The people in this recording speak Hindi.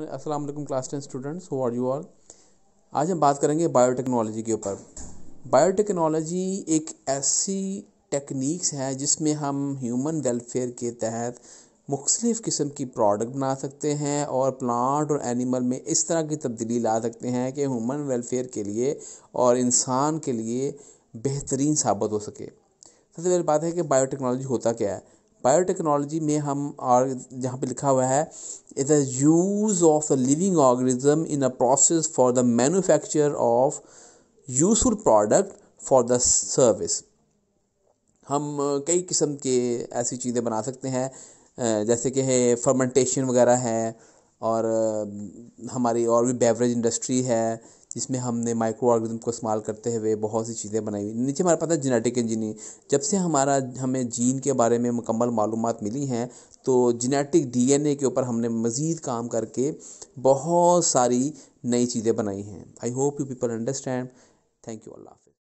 Aslam class ten students how are you all आज हम बात करेंगे बायोटेक्नोलॉजी के ऊपर बायोटेक्नोलॉजी एक ऐसी टेक्निक्स है जिसमें हम ह्यूमन वेलफेयर के तहत मुख्तलिफ़ किस्म की प्रोडक्ट बना सकते हैं और प्लांट और एनिमल में इस तरह की तब्दीली ला सकते हैं कि ह्यूमन वेलफेयर के लिए और इंसान के लिए बेहतरीन साबित हो सके सबसे पहले बात है कि बायोटेक्नोलॉजी होता क्या है बायोटेक्नोलॉजी में हम और जहाँ पे लिखा हुआ है it the use of the living organism in a process for the manufacture of useful product for the service हम कई किस्म के ऐसी चीज़ें बना सकते हैं जैसे कि है फर्मेंटेशन वगैरह है और हमारी और भी बेवरेज इंडस्ट्री है जिसमें हमने माइक्रो ऑर्गेनिज्म को इस्तेमाल करते हुए बहुत सी चीज़ें बनाई हुई नीचे हमारे पास है जेनेटिक इंजीनियरिंग जब से हमारा हमें जीन के बारे में मुकम्मल मालूम मिली हैं तो जेनेटिक डीएनए के ऊपर हमने मज़ीद काम करके बहुत सारी नई चीज़ें बनाई हैं I hope you people understand thank you अल्लाह हाफिज़